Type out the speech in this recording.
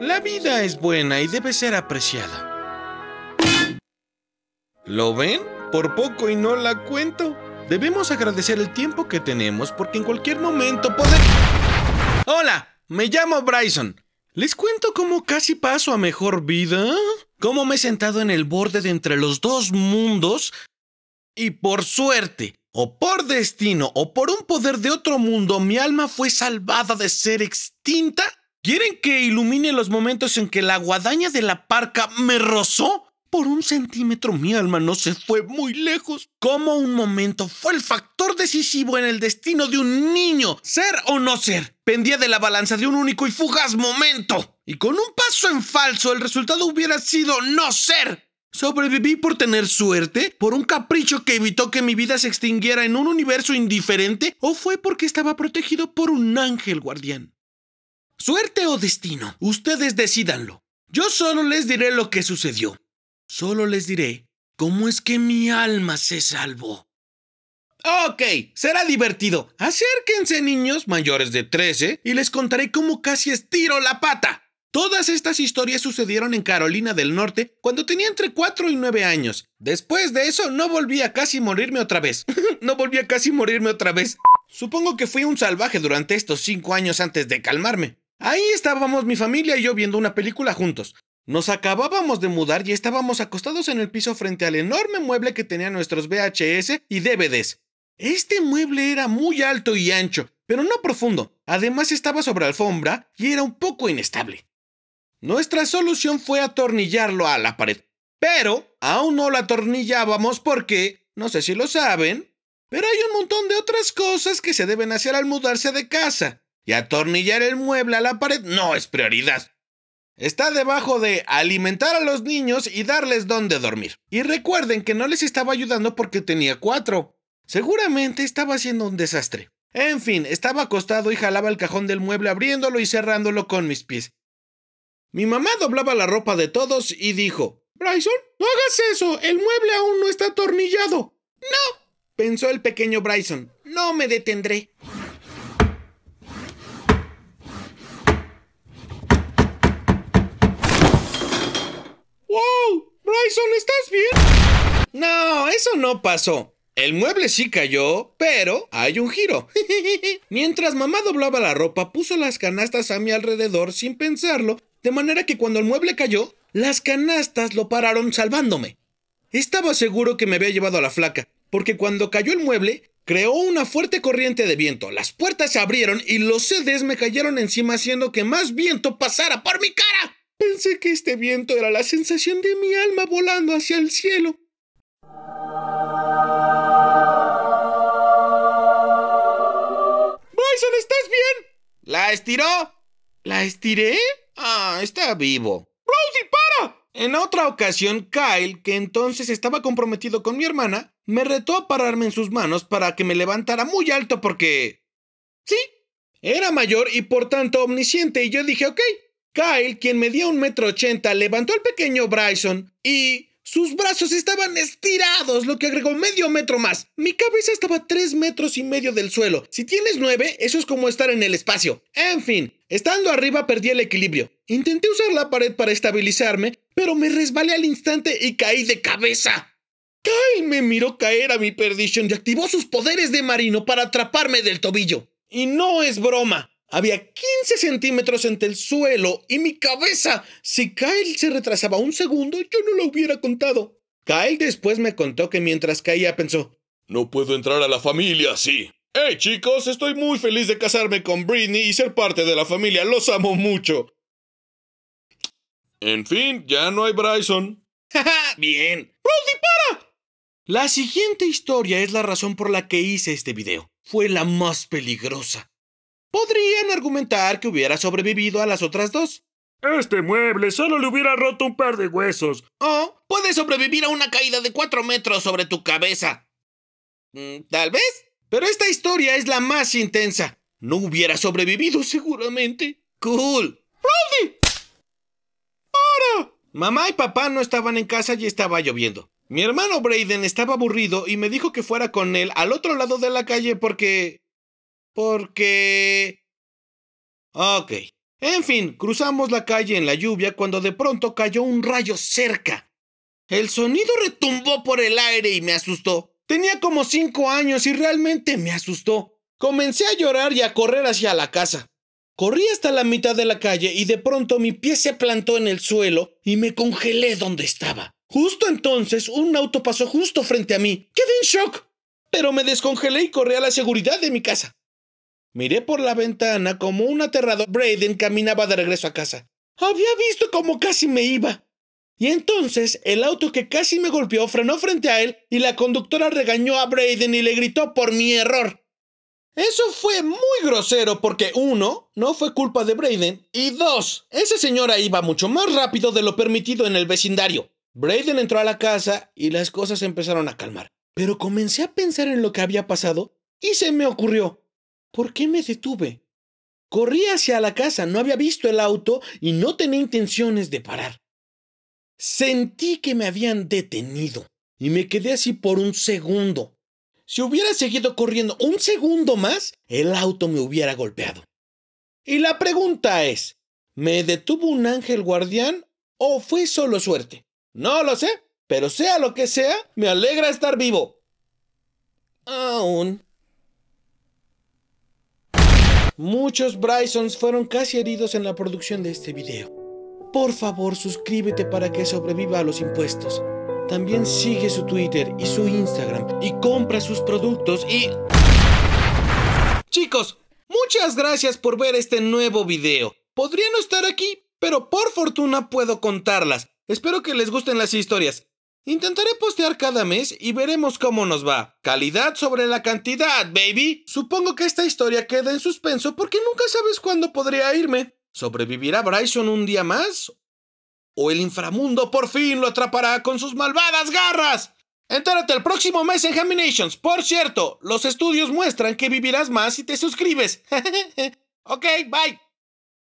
La vida es buena y debe ser apreciada. ¿Lo ven? Por poco y no la cuento. Debemos agradecer el tiempo que tenemos porque en cualquier momento podemos... Hola, me llamo Bryson. Les cuento cómo casi paso a mejor vida, cómo me he sentado en el borde de entre los dos mundos y por suerte, o por destino, o por un poder de otro mundo, mi alma fue salvada de ser extinta ¿Quieren que ilumine los momentos en que la guadaña de la parca me rozó? Por un centímetro mi alma no se fue muy lejos. Como un momento fue el factor decisivo en el destino de un niño, ser o no ser, pendía de la balanza de un único y fugaz momento. Y con un paso en falso, el resultado hubiera sido no ser. Sobreviví por tener suerte, por un capricho que evitó que mi vida se extinguiera en un universo indiferente, o fue porque estaba protegido por un ángel guardián. Suerte o destino, ustedes decidanlo. Yo solo les diré lo que sucedió. Solo les diré cómo es que mi alma se salvó. Ok, será divertido. Acérquense, niños mayores de 13, y les contaré cómo casi estiro la pata. Todas estas historias sucedieron en Carolina del Norte cuando tenía entre 4 y 9 años. Después de eso no volví a casi morirme otra vez. no volví a casi morirme otra vez. Supongo que fui un salvaje durante estos 5 años antes de calmarme. Ahí estábamos mi familia y yo viendo una película juntos. Nos acabábamos de mudar y estábamos acostados en el piso frente al enorme mueble que tenía nuestros VHS y DVDs. Este mueble era muy alto y ancho, pero no profundo. Además estaba sobre alfombra y era un poco inestable. Nuestra solución fue atornillarlo a la pared, pero aún no lo atornillábamos porque, no sé si lo saben, pero hay un montón de otras cosas que se deben hacer al mudarse de casa y atornillar el mueble a la pared no es prioridad. Está debajo de alimentar a los niños y darles dónde dormir. Y recuerden que no les estaba ayudando porque tenía cuatro. Seguramente estaba haciendo un desastre. En fin, estaba acostado y jalaba el cajón del mueble abriéndolo y cerrándolo con mis pies. Mi mamá doblaba la ropa de todos y dijo, Bryson, no hagas eso, el mueble aún no está atornillado. No, pensó el pequeño Bryson, no me detendré. ¿estás bien? No, eso no pasó. El mueble sí cayó, pero hay un giro. Mientras mamá doblaba la ropa, puso las canastas a mi alrededor sin pensarlo, de manera que cuando el mueble cayó, las canastas lo pararon salvándome. Estaba seguro que me había llevado a la flaca, porque cuando cayó el mueble, creó una fuerte corriente de viento, las puertas se abrieron y los CDs me cayeron encima haciendo que más viento pasara por mi cara. Pensé que este viento era la sensación de mi alma volando hacia el cielo. Bryson, ¿estás bien? ¿La estiró? ¿La estiré? Ah, está vivo. ¡Rosie, para! En otra ocasión, Kyle, que entonces estaba comprometido con mi hermana, me retó a pararme en sus manos para que me levantara muy alto porque... Sí, era mayor y por tanto omnisciente y yo dije, ok, Kyle, quien medía un metro ochenta, levantó al pequeño Bryson y sus brazos estaban estirados, lo que agregó medio metro más. Mi cabeza estaba tres metros y medio del suelo. Si tienes nueve, eso es como estar en el espacio. En fin, estando arriba perdí el equilibrio. Intenté usar la pared para estabilizarme, pero me resbalé al instante y caí de cabeza. Kyle me miró caer a mi perdición y activó sus poderes de marino para atraparme del tobillo. Y no es broma. Había 15 centímetros entre el suelo y mi cabeza. Si Kyle se retrasaba un segundo, yo no lo hubiera contado. Kyle después me contó que mientras caía pensó, No puedo entrar a la familia así. Hey chicos, estoy muy feliz de casarme con Britney y ser parte de la familia. Los amo mucho. En fin, ya no hay Bryson. ja Bien. rosy para! La siguiente historia es la razón por la que hice este video. Fue la más peligrosa. Podrían argumentar que hubiera sobrevivido a las otras dos. Este mueble solo le hubiera roto un par de huesos. Oh, puede sobrevivir a una caída de cuatro metros sobre tu cabeza. Mm, tal vez. Pero esta historia es la más intensa. No hubiera sobrevivido seguramente. Cool. ¡Roddy! ¡Ahora! Mamá y papá no estaban en casa y estaba lloviendo. Mi hermano Brayden estaba aburrido y me dijo que fuera con él al otro lado de la calle porque porque... Ok. En fin, cruzamos la calle en la lluvia cuando de pronto cayó un rayo cerca. El sonido retumbó por el aire y me asustó. Tenía como cinco años y realmente me asustó. Comencé a llorar y a correr hacia la casa. Corrí hasta la mitad de la calle y de pronto mi pie se plantó en el suelo y me congelé donde estaba. Justo entonces un auto pasó justo frente a mí. Quedé en shock. Pero me descongelé y corrí a la seguridad de mi casa. Miré por la ventana como un aterrador Braden caminaba de regreso a casa. Había visto cómo casi me iba. Y entonces el auto que casi me golpeó frenó frente a él y la conductora regañó a Braden y le gritó por mi error. Eso fue muy grosero porque uno, no fue culpa de Braden y dos, esa señora iba mucho más rápido de lo permitido en el vecindario. Braden entró a la casa y las cosas empezaron a calmar. Pero comencé a pensar en lo que había pasado y se me ocurrió. ¿Por qué me detuve? Corrí hacia la casa, no había visto el auto y no tenía intenciones de parar. Sentí que me habían detenido y me quedé así por un segundo. Si hubiera seguido corriendo un segundo más, el auto me hubiera golpeado. Y la pregunta es, ¿me detuvo un ángel guardián o fue solo suerte? No lo sé, pero sea lo que sea, me alegra estar vivo. Aún Muchos Brysons fueron casi heridos en la producción de este video. Por favor, suscríbete para que sobreviva a los impuestos. También sigue su Twitter y su Instagram y compra sus productos y... Chicos, muchas gracias por ver este nuevo video. Podría no estar aquí, pero por fortuna puedo contarlas. Espero que les gusten las historias. Intentaré postear cada mes y veremos cómo nos va. Calidad sobre la cantidad, baby. Supongo que esta historia queda en suspenso porque nunca sabes cuándo podría irme. ¿Sobrevivirá Bryson un día más? ¿O el inframundo por fin lo atrapará con sus malvadas garras? Entérate el próximo mes en Haminations. Por cierto, los estudios muestran que vivirás más si te suscribes. ok, bye.